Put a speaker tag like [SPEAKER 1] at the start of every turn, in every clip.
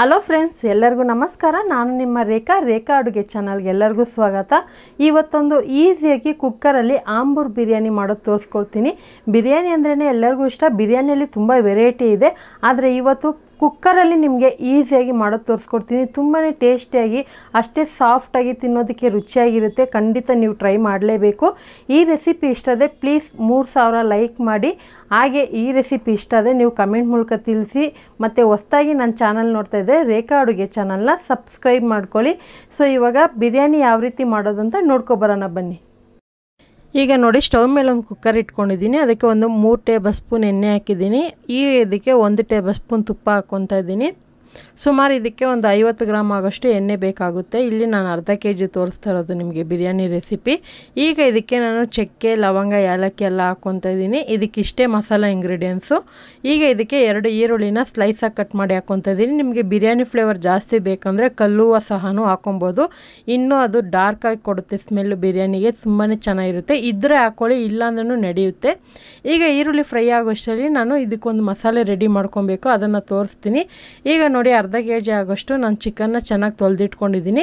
[SPEAKER 1] hello friends ಎಲ್ಲರಿಗೂ ನಮಸ್ಕಾರ ನಾನು ನಿಮ್ಮ ರೇಖಾ ರೇಖಾ ಅಡುಗೆ ಚಾನಲ್ಗೆ ಎಲ್ಲರಿಗೂ ಸ್ವಾಗತ ಇವತ್ತೊಂದು ಈಸಿಯಾಗಿ ಕುಕ್ಕರಲ್ಲಿ ಆಂಬೂರ್ ಬಿರಿಯಾನಿ ಮಾಡೋದು ತೋರಿಸ್ಕೊಳ್ತೀನಿ ಬಿರಿಯಾನಿ ಅಂದ್ರೇ ಎಲ್ಲರಿಗೂ ಇಷ್ಟ ಬಿರಿಯಾನಿಯಲ್ಲಿ ತುಂಬ ವೆರೈಟಿ ಇದೆ ಆದರೆ ಇವತ್ತು ಕುಕ್ಕರಲ್ಲಿ ನಿಮಗೆ ಈಸಿಯಾಗಿ ಮಾಡೋದು ತೋರಿಸ್ಕೊಡ್ತೀನಿ ತುಂಬಾ ಟೇಸ್ಟಿಯಾಗಿ ಅಷ್ಟೇ ಸಾಫ್ಟಾಗಿ ತಿನ್ನೋದಕ್ಕೆ ರುಚಿಯಾಗಿರುತ್ತೆ ಖಂಡಿತ ನೀವು ಟ್ರೈ ಮಾಡಲೇಬೇಕು ಈ ರೆಸಿಪಿ ಇಷ್ಟ ಪ್ಲೀಸ್ ಮೂರು ಸಾವಿರ ಲೈಕ್ ಮಾಡಿ ಹಾಗೆ ಈ ರೆಸಿಪಿ ಇಷ್ಟ ನೀವು ಕಮೆಂಟ್ ಮೂಲಕ ತಿಳಿಸಿ ಮತ್ತು ಹೊಸ್ದಾಗಿ ನನ್ನ ಚಾನಲ್ ನೋಡ್ತಾ ಇದ್ದೆ ರೇಖಾ ಅಡುಗೆ ಚಾನಲ್ನ ಸಬ್ಸ್ಕ್ರೈಬ್ ಮಾಡ್ಕೊಳ್ಳಿ ಸೊ ಇವಾಗ ಬಿರಿಯಾನಿ ಯಾವ ರೀತಿ ಮಾಡೋದು ಅಂತ ನೋಡ್ಕೊಬರೋಣ ಬನ್ನಿ ಈಗ ನೋಡಿ ಸ್ಟವ್ ಮೇಲೆ ಒಂದು ಕುಕ್ಕರ್ ಇಟ್ಕೊಂಡಿದ್ದೀನಿ ಅದಕ್ಕೆ ಒಂದು ಮೂರು ಟೇಬಲ್ ಸ್ಪೂನ್ ಎಣ್ಣೆ ಹಾಕಿದ್ದೀನಿ ಈ ಇದಕ್ಕೆ ಒಂದು ಟೇಬಲ್ ಸ್ಪೂನ್ ತುಪ್ಪ ಹಾಕ್ಕೊತಾ ಇದ್ದೀನಿ ಸುಮಾರು ಇದಕ್ಕೆ ಒಂದು ಐವತ್ತು ಗ್ರಾಮ್ ಆಗೋಷ್ಟು ಎಣ್ಣೆ ಬೇಕಾಗುತ್ತೆ ಇಲ್ಲಿ ನಾನು ಅರ್ಧ ಕೆ ಜಿ ತೋರಿಸ್ತಾ ಇರೋದು ನಿಮಗೆ ಬಿರಿಯಾನಿ ರೆಸಿಪಿ ಈಗ ಇದಕ್ಕೆ ನಾನು ಚಕ್ಕೆ ಲವಂಗ ಏಲಕ್ಕಿ ಎಲ್ಲ ಹಾಕ್ಕೊತಾ ಇದ್ದೀನಿ ಇದಕ್ಕಿಷ್ಟೇ ಮಸಾಲ ಇಂಗ್ರೀಡಿಯೆಂಟ್ಸು ಈಗ ಇದಕ್ಕೆ ಎರಡು ಈರುಳ್ಳಿನ ಸ್ಲೈಸಾಗಿ ಕಟ್ ಮಾಡಿ ಹಾಕ್ಕೊತಾ ಇದ್ದೀನಿ ನಿಮಗೆ ಬಿರಿಯಾನಿ ಫ್ಲೇವರ್ ಜಾಸ್ತಿ ಬೇಕಂದರೆ ಕಲ್ಲುವ ಸಹನೂ ಹಾಕೊಬೋದು ಇನ್ನೂ ಅದು ಡಾರ್ಕಾಗಿ ಕೊಡುತ್ತೆ ಸ್ಮೆಲ್ಲು ಬಿರಿಯಾನಿಗೆ ತುಂಬಾ ಚೆನ್ನಾಗಿರುತ್ತೆ ಇದ್ದರೆ ಹಾಕ್ಕೊಳ್ಳಿ ಇಲ್ಲಾಂದ್ರೂ ನಡೆಯುತ್ತೆ ಈಗ ಈರುಳ್ಳಿ ಫ್ರೈ ಆಗೋಷ್ಟರಲ್ಲಿ ನಾನು ಇದಕ್ಕೊಂದು ಮಸಾಲೆ ರೆಡಿ ಮಾಡ್ಕೊಬೇಕು ಅದನ್ನು ತೋರಿಸ್ತೀನಿ ಈಗ ನೋಡಿ ಅರ್ಧ ಕೆ ಜಿ ಆಗೋಷ್ಟು ನಾನು ಚಿಕನ್ನ ಚೆನ್ನಾಗಿ ತೊಳೆದಿಟ್ಕೊಂಡಿದ್ದೀನಿ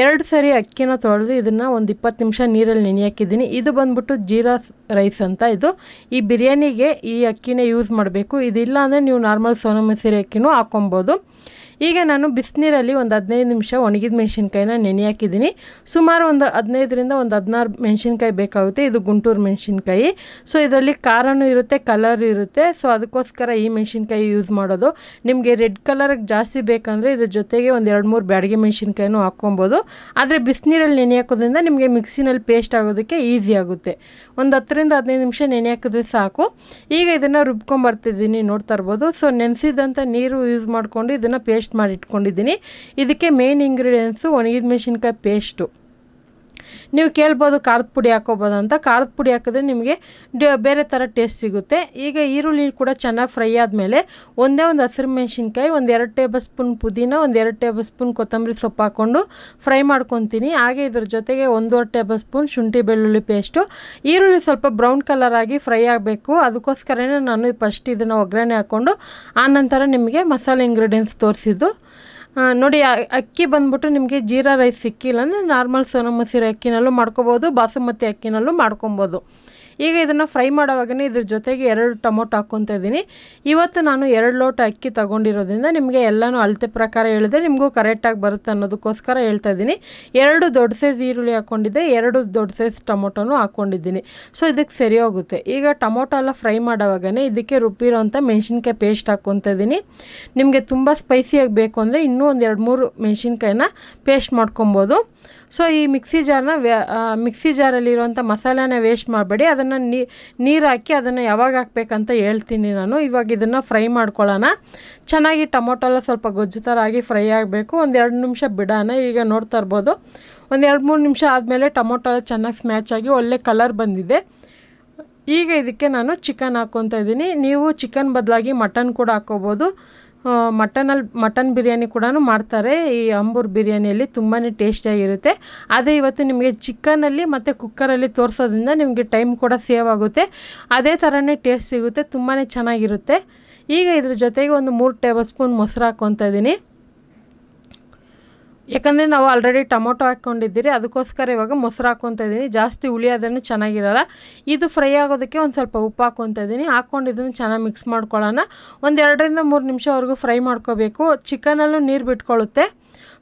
[SPEAKER 1] ಎರಡು ಸರಿ ಅಕ್ಕಿನ ತೊಳೆದು ಇದನ್ನು ಒಂದು ಇಪ್ಪತ್ತು ನಿಮಿಷ ನೀರಲ್ಲಿ ನೆನೆಯಾಕಿದ್ದೀನಿ ಇದು ಬಂದ್ಬಿಟ್ಟು ಜೀರಾ ರೈಸ್ ಅಂತ ಇದು ಈ ಬಿರಿಯಾನಿಗೆ ಈ ಅಕ್ಕಿನೇ ಯೂಸ್ ಮಾಡಬೇಕು ಇದಿಲ್ಲ ಅಂದರೆ ನೀವು ನಾರ್ಮಲ್ ಸೋನಾ ಮಸೂರಿ ಅಕ್ಕಿನೂ ಹಾಕೊಬೋದು ಈಗ ನಾನು ಬಿಸಿನೀರಲ್ಲಿ ಒಂದು ಹದಿನೈದು ನಿಮಿಷ ಒಣಗಿದ ಮೆಣಸಿನ್ಕಾಯಿನ ನೆನೆ ಹಾಕಿದ್ದೀನಿ ಸುಮಾರು ಒಂದು ಹದಿನೈದರಿಂದ ಒಂದು ಹದಿನಾರು ಮೆಣಸಿನ್ಕಾಯಿ ಬೇಕಾಗುತ್ತೆ ಇದು ಗುಂಟೂರು ಮೆಣಸಿನ್ಕಾಯಿ ಸೊ ಇದರಲ್ಲಿ ಖಾರನೂ ಇರುತ್ತೆ ಕಲರ್ ಇರುತ್ತೆ ಸೊ ಅದಕ್ಕೋಸ್ಕರ ಈ ಮೆಣಸಿನ್ಕಾಯಿ ಯೂಸ್ ಮಾಡೋದು ನಿಮಗೆ ರೆಡ್ ಕಲರ್ಗೆ ಜಾಸ್ತಿ ಬೇಕಂದರೆ ಇದ್ರ ಜೊತೆಗೆ ಒಂದು ಎರಡು ಮೂರು ಬ್ಯಾಡಿಗೆ ಮೆಣಸಿನ್ಕಾಯಿನೂ ಹಾಕ್ಕೊಬೋದು ಆದರೆ ಬಿಸಿನೀರಲ್ಲಿ ನೆನೆ ಹಾಕೋದ್ರಿಂದ ನಿಮಗೆ ಮಿಕ್ಸಿನಲ್ಲಿ ಪೇಸ್ಟ್ ಆಗೋದಕ್ಕೆ ಈಸಿ ಆಗುತ್ತೆ ಒಂದು ಹತ್ತರಿಂದ ಹದಿನೈದು ನಿಮಿಷ ನೆನೆ ಹಾಕಿದ್ರೆ ಸಾಕು ಈಗ ಇದನ್ನು ರುಬ್ಕೊಂಬರ್ತಿದ್ದೀನಿ ನೋಡ್ತಾ ಇರ್ಬೋದು ಸೊ ನೆನೆಸಿದಂಥ ನೀರು ಯೂಸ್ ಮಾಡಿಕೊಂಡು ಇದನ್ನು ಪೇಸ್ಟ್ ಪೇಸ್ಟ್ ಮಾಡಿ ಇಟ್ಕೊಂಡಿದ್ದೀನಿ ಇದಕ್ಕೆ ಮೇನ್ ಇಂಗ್ರೀಡಿಯೆಂಟ್ಸು ಒಣಗಿದ ಮೆಣಸಿನ್ಕಾಯಿ ಪೇಸ್ಟು ನೀವು ಕೇಳ್ಬೋದು ಖಾರದ ಪುಡಿ ಹಾಕೋಬೋದು ಅಂತ ಖಾರದ ಪುಡಿ ಹಾಕಿದ್ರೆ ನಿಮಗೆ ಬೇರೆ ಥರ ಟೇಸ್ಟ್ ಸಿಗುತ್ತೆ ಈಗ ಈರುಳ್ಳಿ ಕೂಡ ಚೆನ್ನಾಗಿ ಫ್ರೈ ಆದಮೇಲೆ ಒಂದೇ ಒಂದು ಹಸಿರು ಮೆಣಸಿನ್ಕಾಯಿ ಒಂದು ಎರಡು ಟೇಬಲ್ ಸ್ಪೂನ್ ಪುದೀನ ಒಂದು ಎರಡು ಟೇಬಲ್ ಸ್ಪೂನ್ ಕೊತ್ತಂಬರಿ ಸೊಪ್ಪು ಹಾಕ್ಕೊಂಡು ಫ್ರೈ ಮಾಡ್ಕೊತೀನಿ ಹಾಗೆ ಇದ್ರ ಜೊತೆಗೆ ಒಂದೂವರೆ ಟೇಬಲ್ ಸ್ಪೂನ್ ಶುಂಠಿ ಬೆಳ್ಳುಳ್ಳಿ ಪೇಸ್ಟು ಈರುಳ್ಳಿ ಸ್ವಲ್ಪ ಬ್ರೌನ್ ಕಲರ್ ಆಗಿ ಫ್ರೈ ಆಗಬೇಕು ಅದಕ್ಕೋಸ್ಕರನೇ ನಾನು ಫಸ್ಟ್ ಇದನ್ನು ಒಗ್ಗರಣೆ ಹಾಕ್ಕೊಂಡು ಆನಂತರ ನಿಮಗೆ ಮಸಾಲೆ ಇಂಗ್ರೀಡಿಯೆಂಟ್ಸ್ ತೋರಿಸಿದ್ದು ನೋಡಿ ಅಕ್ಕಿ ಬಂದ್ಬಿಟ್ಟು ನಿಮಗೆ ಜೀರಾ ರೈಸ್ ಸಿಕ್ಕಿಲ್ಲ ಅಂದರೆ ನಾರ್ಮಲ್ ಸೋನಮಸೂರಿ ಅಕ್ಕಿನಲ್ಲೂ ಮಾಡ್ಕೊಬೋದು ಬಾಸುಮತಿ ಅಕ್ಕಿನಲ್ಲೂ ಮಾಡ್ಕೊಬೋದು ಈಗ ಇದನ್ನು ಫ್ರೈ ಮಾಡೋವಾಗನೇ ಇದ್ರ ಜೊತೆಗೆ ಎರಡು ಟೊಮೊಟೊ ಹಾಕ್ಕೊತ ಇದ್ದೀನಿ ಇವತ್ತು ನಾನು ಎರಡು ಲೋಟ ಅಕ್ಕಿ ತಗೊಂಡಿರೋದ್ರಿಂದ ನಿಮಗೆ ಎಲ್ಲನೂ ಅಳತೆ ಪ್ರಕಾರ ಹೇಳಿದ್ರೆ ನಿಮಗೂ ಕರೆಕ್ಟಾಗಿ ಬರುತ್ತೆ ಅನ್ನೋದಕ್ಕೋಸ್ಕರ ಹೇಳ್ತಾ ಇದ್ದೀನಿ ಎರಡು ದೊಡ್ಡ ಸೈಜ್ ಈರುಳ್ಳಿ ಹಾಕ್ಕೊಂಡಿದ್ದೆ ಎರಡು ದೊಡ್ಡ ಸೈಜ್ ಟೊಮೊಟೊನೂ ಹಾಕ್ಕೊಂಡಿದ್ದೀನಿ ಸೊ ಇದಕ್ಕೆ ಸರಿ ಹೋಗುತ್ತೆ ಈಗ ಟೊಮೊಟೊ ಎಲ್ಲ ಫ್ರೈ ಮಾಡೋವಾಗನೇ ಇದಕ್ಕೆ ರುಬ್ಬಿರೋಂಥ ಮೆಣಸಿನ್ಕಾಯಿ ಪೇಸ್ಟ್ ಹಾಕ್ಕೊತ ಇದ್ದೀನಿ ನಿಮಗೆ ತುಂಬ ಸ್ಪೈಸಿಯಾಗಿ ಬೇಕು ಅಂದರೆ ಇನ್ನೂ ಒಂದು ಎರಡು ಮೂರು ಮೆಣಸಿನ್ಕಾಯಿನ ಪೇಸ್ಟ್ ಮಾಡ್ಕೊಬೋದು ಸೊ ಈ ಮಿಕ್ಸಿ ಜಾರನ್ನ ವ್ಯಾ ಮಿಕ್ಸಿ ಜಾರಲ್ಲಿರುವಂಥ ಮಸಾಲೆನ ವೇಸ್ಟ್ ಮಾಡಬೇಡಿ ಅದನ್ನು ನೀರು ಹಾಕಿ ಅದನ್ನು ಯಾವಾಗ ಹಾಕ್ಬೇಕಂತ ಹೇಳ್ತೀನಿ ನಾನು ಇವಾಗ ಇದನ್ನು ಫ್ರೈ ಮಾಡ್ಕೊಳ್ಳೋಣ ಚೆನ್ನಾಗಿ ಟೊಮೊಟೊ ಎಲ್ಲ ಸ್ವಲ್ಪ ಗೊಜ್ಜು ಥರ ಆಗಿ ಫ್ರೈ ಆಗಬೇಕು ಒಂದೆರಡು ನಿಮಿಷ ಬಿಡೋಣ ಈಗ ನೋಡ್ತಾ ಇರ್ಬೋದು ಒಂದು ಎರಡು ಮೂರು ನಿಮಿಷ ಆದಮೇಲೆ ಟೊಮೊಟೊ ಚೆನ್ನಾಗಿ ಸ್ಮ್ಯಾಚ್ ಆಗಿ ಒಳ್ಳೆ ಕಲರ್ ಬಂದಿದೆ ಈಗ ಇದಕ್ಕೆ ನಾನು ಚಿಕನ್ ಹಾಕ್ಕೊತಾ ಇದ್ದೀನಿ ನೀವು ಚಿಕನ್ ಬದಲಾಗಿ ಮಟನ್ ಕೂಡ ಹಾಕ್ಕೋಬೋದು ಮಟನಲ್ಲಿ ಮಟನ್ ಬಿರಿಯಾನಿ ಕೂಡ ಮಾಡ್ತಾರೆ ಈ ಅಂಬೂರ್ ಬಿರಿಯಾನಿಯಲ್ಲಿ ತುಂಬಾ ಟೇಸ್ಟಿಯಾಗಿರುತ್ತೆ ಅದೇ ಇವತ್ತು ನಿಮಗೆ ಚಿಕನಲ್ಲಿ ಮತ್ತು ಕುಕ್ಕರಲ್ಲಿ ತೋರಿಸೋದ್ರಿಂದ ನಿಮಗೆ ಟೈಮ್ ಕೂಡ ಸೇವ್ ಆಗುತ್ತೆ ಅದೇ ಥರನೇ ಟೇಸ್ಟ್ ಸಿಗುತ್ತೆ ತುಂಬಾ ಚೆನ್ನಾಗಿರುತ್ತೆ ಈಗ ಇದ್ರ ಜೊತೆಗೆ ಒಂದು ಮೂರು ಟೇಬಲ್ ಸ್ಪೂನ್ ಮೊಸರು ಹಾಕ್ಕೊತ ಇದ್ದೀನಿ ಯಾಕಂದರೆ ನಾವು ಆಲ್ರೆಡಿ ಟೊಮೊಟೊ ಹಾಕ್ಕೊಂಡಿದ್ದೀರಿ ಅದಕ್ಕೋಸ್ಕರ ಇವಾಗ ಮೊಸರು ಹಾಕ್ಕೊತಾ ಇದ್ದೀನಿ ಜಾಸ್ತಿ ಅದನ್ನು ಚೆನ್ನಾಗಿರಲ್ಲ ಇದು ಫ್ರೈ ಆಗೋದಕ್ಕೆ ಒಂದು ಸ್ವಲ್ಪ ಉಪ್ಪು ಹಾಕ್ಕೊತಾ ಇದ್ದೀನಿ ಹಾಕ್ಕೊಂಡಿದ್ದನ್ನು ಚೆನ್ನಾಗಿ ಮಿಕ್ಸ್ ಮಾಡ್ಕೊಳ್ಳೋಣ ಒಂದು ಎರಡರಿಂದ ಮೂರು ನಿಮಿಷವರೆಗೂ ಫ್ರೈ ಮಾಡ್ಕೋಬೇಕು ಚಿಕನಲ್ಲೂ ನೀರು ಬಿಟ್ಕೊಳ್ಳುತ್ತೆ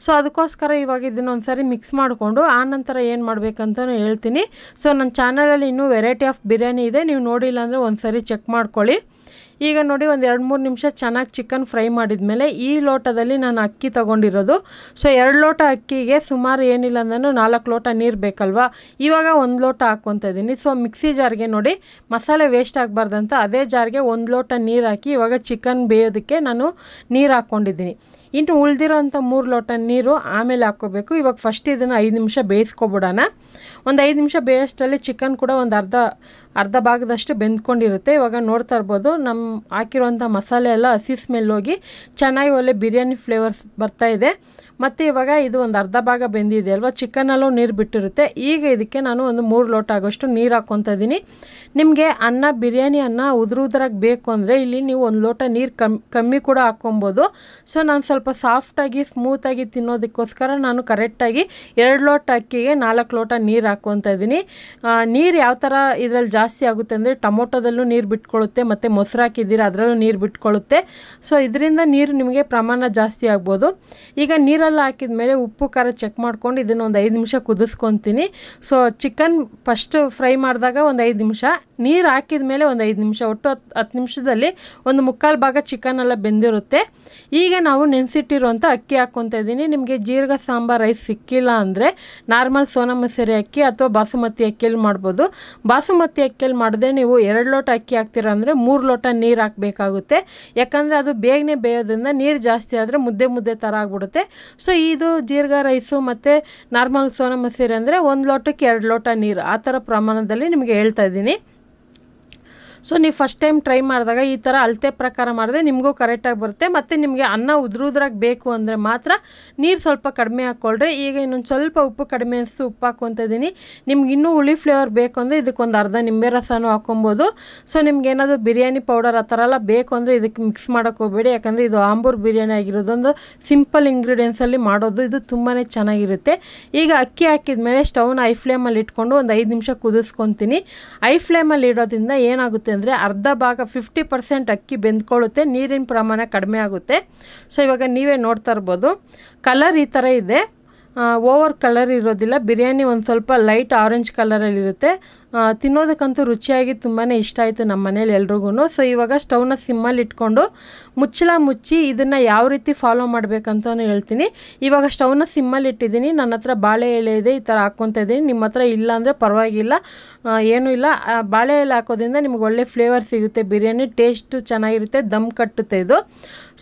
[SPEAKER 1] ಸೊ ಅದಕ್ಕೋಸ್ಕರ ಇವಾಗ ಇದನ್ನು ಒಂದು ಸಾರಿ ಮಿಕ್ಸ್ ಮಾಡಿಕೊಂಡು ಆನಂತರ ಏನು ಮಾಡಬೇಕಂತಲೂ ಹೇಳ್ತೀನಿ ಸೊ ನನ್ನ ಚಾನಲಲ್ಲಿ ಇನ್ನೂ ವೆರೈಟಿ ಆಫ್ ಬಿರಿಯಾನಿ ಇದೆ ನೀವು ನೋಡಿಲ್ಲ ಅಂದರೆ ಒಂದು ಸಾರಿ ಚೆಕ್ ಮಾಡ್ಕೊಳ್ಳಿ ಈಗ ನೋಡಿ ಒಂದು ಎರಡು ಮೂರು ನಿಮಿಷ ಚೆನ್ನಾಗಿ ಚಿಕನ್ ಫ್ರೈ ಮಾಡಿದ ಮೇಲೆ ಈ ಲೋಟದಲ್ಲಿ ನಾನು ಅಕ್ಕಿ ತೊಗೊಂಡಿರೋದು ಸೊ ಎರಡು ಲೋಟ ಅಕ್ಕಿಗೆ ಸುಮಾರು ಏನಿಲ್ಲ ಅಂದ್ರೂ ನಾಲ್ಕು ಲೋಟ ನೀರು ಬೇಕಲ್ವಾ ಇವಾಗ ಒಂದು ಲೋಟ ಹಾಕ್ಕೊತ ಇದ್ದೀನಿ ಸೊ ಮಿಕ್ಸಿ ಜಾರಿಗೆ ನೋಡಿ ಮಸಾಲೆ ವೇಸ್ಟ್ ಆಗಬಾರ್ದಂತ ಅದೇ ಜಾರಿಗೆ ಒಂದು ಲೋಟ ನೀರು ಹಾಕಿ ಇವಾಗ ಚಿಕನ್ ಬೇಯೋದಕ್ಕೆ ನಾನು ನೀರು ಹಾಕ್ಕೊಂಡಿದ್ದೀನಿ ಇನ್ನು ಉಳಿದಿರೋಂಥ ಮೂರು ಲೋಟ ನೀರು ಆಮೇಲೆ ಹಾಕ್ಕೋಬೇಕು ಇವಾಗ ಫಸ್ಟ್ ಇದನ್ನು ಐದು ನಿಮಿಷ ಬೇಯಿಸ್ಕೊಬಿಡೋಣ ಒಂದು ಐದು ನಿಮಿಷ ಬೇಯೋಷ್ಟರಲ್ಲಿ ಚಿಕನ್ ಕೂಡ ಒಂದು ಅರ್ಧ ಅರ್ಧ ಭಾಗದಷ್ಟು ಬೆಂದ್ಕೊಂಡಿರುತ್ತೆ ಇವಾಗ ನೋಡ್ತಾ ಇರ್ಬೋದು ನಮ್ಮ ಹಾಕಿರುವಂಥ ಮಸಾಲೆ ಎಲ್ಲ ಹಸಿ ಸ್ಮೆಲ್ ಹೋಗಿ ಚೆನ್ನಾಗಿ ಒಳ್ಳೆ ಬಿರಿಯಾನಿ ಫ್ಲೇವರ್ಸ್ ಬರ್ತಾಯಿದೆ ಮತ್ತು ಇವಾಗ ಇದು ಒಂದು ಅರ್ಧ ಭಾಗ ಬೆಂದಿದೆ ಅಲ್ವಾ ಚಿಕನಲ್ಲೂ ನೀರು ಬಿಟ್ಟಿರುತ್ತೆ ಈಗ ಇದಕ್ಕೆ ನಾನು ಒಂದು ಮೂರು ಲೋಟ ಆಗೋಷ್ಟು ನೀರು ಹಾಕ್ಕೊತಾ ಇದ್ದೀನಿ ನಿಮಗೆ ಅನ್ನ ಬಿರಿಯಾನಿ ಅನ್ನ ಉದುರುದ್ರಾಗಿ ಬೇಕು ಅಂದರೆ ಇಲ್ಲಿ ನೀವು ಒಂದು ಲೋಟ ನೀರು ಕಮ್ಮಿ ಕಮ್ಮಿ ಕೂಡ ಹಾಕ್ಕೊಬೋದು ಸೊ ನಾನು ಸ್ವಲ್ಪ ಸಾಫ್ಟಾಗಿ ಸ್ಮೂತಾಗಿ ತಿನ್ನೋದಕ್ಕೋಸ್ಕರ ನಾನು ಕರೆಕ್ಟಾಗಿ ಎರಡು ಲೋಟ ಅಕ್ಕಿಗೆ ನಾಲ್ಕು ಲೋಟ ನೀರು ಹಾಕ್ಕೊತಾ ಇದ್ದೀನಿ ನೀರು ಯಾವ ಥರ ಇದರಲ್ಲಿ ಜಾಸ್ತಿ ಆಗುತ್ತೆ ಅಂದರೆ ಟೊಮೊಟೊದಲ್ಲೂ ನೀರು ಬಿಟ್ಕೊಳ್ಳುತ್ತೆ ಮತ್ತು ಮೊಸರು ಹಾಕಿದ್ದೀರಾ ಅದರಲ್ಲೂ ನೀರು ಬಿಟ್ಕೊಳ್ಳುತ್ತೆ ಸೊ ಇದರಿಂದ ನೀರು ನಿಮಗೆ ಪ್ರಮಾಣ ಜಾಸ್ತಿ ಆಗ್ಬೋದು ಈಗ ನೀರು ನೀರಲ್ಲಿ ಹಾಕಿದ ಮೇಲೆ ಉಪ್ಪು ಖಾರ ಚೆಕ್ ಮಾಡ್ಕೊಂಡು ಇದನ್ನು ಒಂದು ಐದು ನಿಮಿಷ ಕುದಿಸ್ಕೊತೀನಿ ಸೊ ಚಿಕನ್ ಫಸ್ಟ್ ಫ್ರೈ ಮಾಡಿದಾಗ ಒಂದು ಐದು ನಿಮಿಷ ನೀರು ಹಾಕಿದ ಮೇಲೆ ಒಂದು ಐದು ನಿಮಿಷ ಒಟ್ಟು ಹತ್ತು ಹತ್ತು ನಿಮಿಷದಲ್ಲಿ ಒಂದು ಮುಕ್ಕಾಲು ಭಾಗ ಚಿಕನ್ ಎಲ್ಲ ಬೆಂದಿರುತ್ತೆ ಈಗ ನಾವು ನೆನೆಸಿಟ್ಟಿರುವಂಥ ಅಕ್ಕಿ ಹಾಕ್ಕೊತಾ ಇದ್ದೀನಿ ನಿಮಗೆ ಜೀರಿಗೆ ಸಾಂಬಾರು ರೈಸ್ ಸಿಕ್ಕಿಲ್ಲ ಅಂದರೆ ನಾರ್ಮಲ್ ಸೋನಾ ಮಸೂರಿ ಅಕ್ಕಿ ಅಥವಾ ಬಾಸುಮತಿ ಅಕ್ಕಿಯಲ್ಲಿ ಮಾಡ್ಬೋದು ಬಾಸುಮತಿ ಅಕ್ಕಿಯಲ್ಲಿ ಮಾಡಿದ್ರೆ ನೀವು ಎರಡು ಲೋಟ ಅಕ್ಕಿ ಹಾಕ್ತೀರ ಅಂದರೆ ಮೂರು ಲೋಟ ನೀರು ಹಾಕಬೇಕಾಗುತ್ತೆ ಯಾಕಂದರೆ ಅದು ಬೇಗನೆ ಬೇಯೋದ್ರಿಂದ ನೀರು ಜಾಸ್ತಿ ಆದರೆ ಮುದ್ದೆ ಮುದ್ದೆ ಥರ ಆಗಿಬಿಡುತ್ತೆ ಸೊ ಇದು ಜೀರಿಗೆ ರೈಸು ಮತ್ತು ನಾರ್ಮಲ್ ಸೋನಾ ಮಸೂರಿ ಅಂದರೆ ಒಂದು ಲೋಟಕ್ಕೆ ಎರಡು ಲೋಟ ನೀರು ಆ ಥರ ಪ್ರಮಾಣದಲ್ಲಿ ನಿಮಗೆ ಹೇಳ್ತಾ ಇದ್ದೀನಿ ಸೊ ನೀವು ಫಸ್ಟ್ ಟೈಮ್ ಟ್ರೈ ಮಾಡಿದಾಗ ಈ ಥರ ಅಳತೆ ಪ್ರಕಾರ ಮಾಡಿದ್ರೆ ನಿಮಗೂ ಕರೆಕ್ಟಾಗಿ ಬರುತ್ತೆ ಮತ್ತು ನಿಮಗೆ ಅನ್ನ ಉದ್ರುದ್ರಾಗಿ ಬೇಕು ಅಂದರೆ ಮಾತ್ರ ನೀರು ಸ್ವಲ್ಪ ಕಡಿಮೆ ಹಾಕ್ಕೊಳ್ರಿ ಈಗ ಇನ್ನೊಂದು ಸ್ವಲ್ಪ ಉಪ್ಪು ಕಡಿಮೆ ಅನಿಸ್ತು ಉಪ್ಪು ಇದ್ದೀನಿ ನಿಮ್ಗೆ ಇನ್ನೂ ಹುಳಿ ಫ್ಲೇವರ್ ಬೇಕು ಅಂದರೆ ಇದಕ್ಕೊಂದು ಅರ್ಧ ನಿಂಬೆ ರಸನೂ ಹಾಕೊಬೋದು ಸೊ ನಿಮ್ಗೆ ಏನಾದರೂ ಬಿರಿಯಾನಿ ಪೌಡರ್ ಆ ಥರ ಎಲ್ಲ ಬೇಕು ಅಂದರೆ ಇದಕ್ಕೆ ಮಿಕ್ಸ್ ಮಾಡೋಕ್ಕೆ ಹೋಗಬೇಡಿ ಯಾಕಂದರೆ ಇದು ಆಂಬೂರ್ ಬಿರಿಯಾನಿ ಆಗಿರೋದೊಂದು ಸಿಂಪಲ್ ಇಂಗ್ರೀಡಿಯೆಂಟ್ಸಲ್ಲಿ ಮಾಡೋದು ಇದು ತುಂಬಾ ಚೆನ್ನಾಗಿರುತ್ತೆ ಈಗ ಅಕ್ಕಿ ಹಾಕಿದ ಮೇಲೆ ಸ್ಟವ್ನ ಐ ಫ್ಲೇಮಲ್ಲಿ ಇಟ್ಕೊಂಡು ಒಂದು ಐದು ನಿಮಿಷ ಕುದಿಸ್ಕೊತೀನಿ ಐ ಫ್ಲೇಮಲ್ಲಿ ಇಡೋದ್ರಿಂದ ಏನಾಗುತ್ತೆ ಅಂದರೆ ಅರ್ಧ ಭಾಗ ಫಿಫ್ಟಿ ಪರ್ಸೆಂಟ್ ಅಕ್ಕಿ ಬೆಂದ್ಕೊಳ್ಳುತ್ತೆ ನೀರಿನ ಪ್ರಮಾಣ ಕಡಿಮೆ ಆಗುತ್ತೆ ಸೊ ಇವಾಗ ನೀವೇ ನೋಡ್ತಾ ಇರ್ಬೋದು ಕಲರ್ ಈ ಥರ ಇದೆ ಓವರ್ ಕಲರ್ ಇರೋದಿಲ್ಲ ಬಿರಿಯಾನಿ ಒಂದು ಸ್ವಲ್ಪ ಲೈಟ್ ಆರೆಂಜ್ ಕಲರಲ್ಲಿರುತ್ತೆ ತಿನ್ನೋದಕ್ಕಂತೂ ರುಚಿಯಾಗಿ ತುಂಬಾ ಇಷ್ಟ ಆಯಿತು ನಮ್ಮ ಮನೇಲಿ ಎಲ್ರಿಗೂ ಸೊ ಇವಾಗ ಸ್ಟವ್ನ ಸಿಮ್ಮಲ್ಲಿ ಇಟ್ಕೊಂಡು ಮುಚ್ಚಳ ಮುಚ್ಚಿ ಇದನ್ನು ಯಾವ ರೀತಿ ಫಾಲೋ ಮಾಡಬೇಕಂತ ಹೇಳ್ತೀನಿ ಇವಾಗ ಸ್ಟವ್ನ ಸಿಮ್ಮಲ್ಲಿ ಇಟ್ಟಿದ್ದೀನಿ ನನ್ನ ಹತ್ರ ಬಾಳೆ ಎಲೆ ಇದೆ ಈ ಥರ ಹಾಕ್ಕೊತಾ ಇದ್ದೀನಿ ನಿಮ್ಮ ಹತ್ರ ಇಲ್ಲ ಅಂದರೆ ಪರವಾಗಿಲ್ಲ ಏನೂ ಇಲ್ಲ ಬಾಳೆ ಎಲೆ ಹಾಕೋದ್ರಿಂದ ನಿಮ್ಗೆ ಒಳ್ಳೆ ಫ್ಲೇವರ್ ಸಿಗುತ್ತೆ ಬಿರಿಯಾನಿ ಟೇಸ್ಟು ಚೆನ್ನಾಗಿರುತ್ತೆ ದಮ್ ಕಟ್ಟುತ್ತೆ ಇದು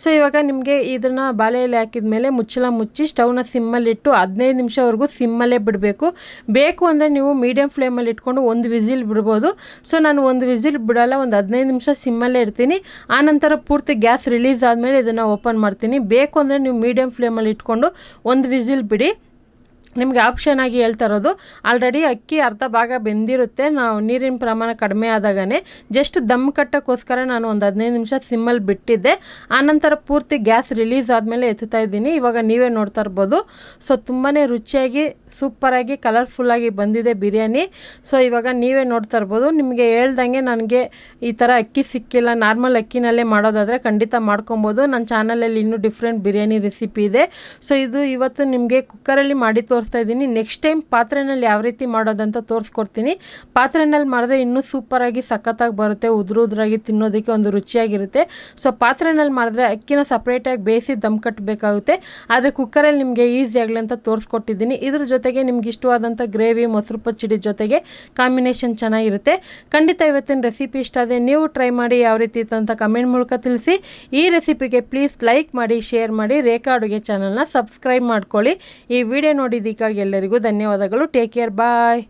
[SPEAKER 1] ಸೊ ಇವಾಗ ನಿಮಗೆ ಇದನ್ನು ಬಾಳೆ ಎಲೆ ಹಾಕಿದ ಮೇಲೆ ಮುಚ್ಚಳ ಮುಚ್ಚಿ ಸ್ಟವ್ನ ಸಿಮ್ಮಲ್ಲಿಟ್ಟು ಹದಿನೈದು ನಿಮಿಷವರೆಗೂ ಸಿಮ್ಮಲ್ಲೇ ಬಿಡಬೇಕು ಬೇಕು ಅಂದರೆ ನೀವು ಮೀಡಿಯಂ ಫ್ಲೇಮಲ್ಲಿ ಇಟ್ಕೊಂಡು ಒಂದು ಒಂದು ವಿಸಿಲ್ ಬಿಡ್ಬೋದು ಸೊ ನಾನು ಒಂದು ವಿಸಿಲ್ ಬಿಡೋಲ್ಲ ಒಂದು ಹದಿನೈದು ನಿಮಿಷ ಸಿಮ್ಮಲ್ಲೇ ಇರ್ತೀನಿ ಆನಂತರ ಪೂರ್ತಿ ಗ್ಯಾಸ್ ರಿಲೀಸ್ ಆದಮೇಲೆ ಇದನ್ನು ಓಪನ್ ಮಾಡ್ತೀನಿ ಬೇಕು ಅಂದರೆ ನೀವು ಮೀಡಿಯಂ ಫ್ಲೇಮಲ್ಲಿ ಇಟ್ಕೊಂಡು ಒಂದು ವಿಸಿಲ್ ಬಿಡಿ ನಿಮಗೆ ಆಪ್ಷನ್ ಆಗಿ ಹೇಳ್ತಾ ಇರೋದು ಆಲ್ರೆಡಿ ಅಕ್ಕಿ ಅರ್ಧ ಭಾಗ ಬೆಂದಿರುತ್ತೆ ನಾವು ನೀರಿನ ಪ್ರಮಾಣ ಕಡಿಮೆ ಆದಾಗನೇ ಜಸ್ಟ್ ದಮ್ ಕಟ್ಟೋಕ್ಕೋಸ್ಕರ ನಾನು ಒಂದು ಹದಿನೈದು ನಿಮಿಷ ಸಿಮ್ಮಲ್ಲಿ ಬಿಟ್ಟಿದ್ದೆ ಆನಂತರ ಪೂರ್ತಿ ಗ್ಯಾಸ್ ರಿಲೀಸ್ ಆದಮೇಲೆ ಎತ್ತುತ್ತಾ ಇದ್ದೀನಿ ಇವಾಗ ನೀವೇ ನೋಡ್ತಾ ಇರ್ಬೋದು ಸೊ ತುಂಬಾ ರುಚಿಯಾಗಿ ಸೂಪರಾಗಿ ಕಲರ್ಫುಲ್ಲಾಗಿ ಬಂದಿದೆ ಬಿರಿಯಾನಿ ಸೊ ಇವಾಗ ನೀವೇ ನೋಡ್ತಾ ಇರ್ಬೋದು ನಿಮಗೆ ಹೇಳ್ದಂಗೆ ನನಗೆ ಈ ಥರ ಅಕ್ಕಿ ಸಿಕ್ಕಿಲ್ಲ ನಾರ್ಮಲ್ ಅಕ್ಕಿನಲ್ಲೇ ಮಾಡೋದಾದರೆ ಖಂಡಿತ ಮಾಡ್ಕೊಬೋದು ನನ್ನ ಚಾನಲಲ್ಲಿ ಇನ್ನೂ ಡಿಫ್ರೆಂಟ್ ಬಿರಿಯಾನಿ ರೆಸಿಪಿ ಇದೆ ಸೊ ಇದು ಇವತ್ತು ನಿಮಗೆ ಕುಕ್ಕರಲ್ಲಿ ಮಾಡಿ ತೋರಿಸ್ತಾ ಇದ್ದೀನಿ ನೆಕ್ಸ್ಟ್ ಟೈಮ್ ಪಾತ್ರೆನಲ್ಲಿ ಯಾವ ರೀತಿ ಮಾಡೋದಂತ ತೋರಿಸ್ಕೊಡ್ತೀನಿ ಪಾತ್ರೆನಲ್ಲಿ ಮಾಡಿದ್ರೆ ಇನ್ನೂ ಸೂಪರಾಗಿ ಸಖತ್ತಾಗಿ ಬರುತ್ತೆ ಉದುರು ಉದ್ರಾಗಿ ತಿನ್ನೋದಕ್ಕೆ ಒಂದು ರುಚಿಯಾಗಿರುತ್ತೆ ಸೊ ಪಾತ್ರೆನಲ್ಲಿ ಮಾಡಿದ್ರೆ ಅಕ್ಕಿನ ಸಪ್ರೇಟಾಗಿ ಬೇಯಿಸಿ ದಮ್ ಕಟ್ಟಬೇಕಾಗುತ್ತೆ ಆದರೆ ಕುಕ್ಕರಲ್ಲಿ ನಿಮಗೆ ಈಸಿ ಆಗಲಿ ಅಂತ ತೋರಿಸ್ಕೊಟ್ಟಿದ್ದೀನಿ ಇದ್ರ ಜೊತೆ ಜೊತೆಗೆ ನಿಮ್ಗೆ ಇಷ್ಟವಾದಂಥ ಗ್ರೇವಿ ಮೊಸರು ಪಚ್ಚಡಿ ಜೊತೆಗೆ ಕಾಂಬಿನೇಷನ್ ಚೆನ್ನಾಗಿರುತ್ತೆ ಖಂಡಿತ ಇವತ್ತಿನ ರೆಸಿಪಿ ಇಷ್ಟ ಆದರೆ ನೀವು ಟ್ರೈ ಮಾಡಿ ಯಾವ ರೀತಿ ಇತ್ತು ಅಂತ ಕಮೆಂಟ್ ಮೂಲಕ ತಿಳಿಸಿ ಈ ರೆಸಿಪಿಗೆ ಪ್ಲೀಸ್ ಲೈಕ್ ಮಾಡಿ ಶೇರ್ ಮಾಡಿ ರೇಖಾ ಅಡುಗೆ ಚಾನಲ್ನ ಸಬ್ಸ್ಕ್ರೈಬ್ ಮಾಡ್ಕೊಳ್ಳಿ ಈ ವಿಡಿಯೋ ನೋಡಿದ್ದಕ್ಕಾಗಿ ಎಲ್ಲರಿಗೂ ಧನ್ಯವಾದಗಳು ಟೇಕ್ ಕೇರ್ ಬಾಯ್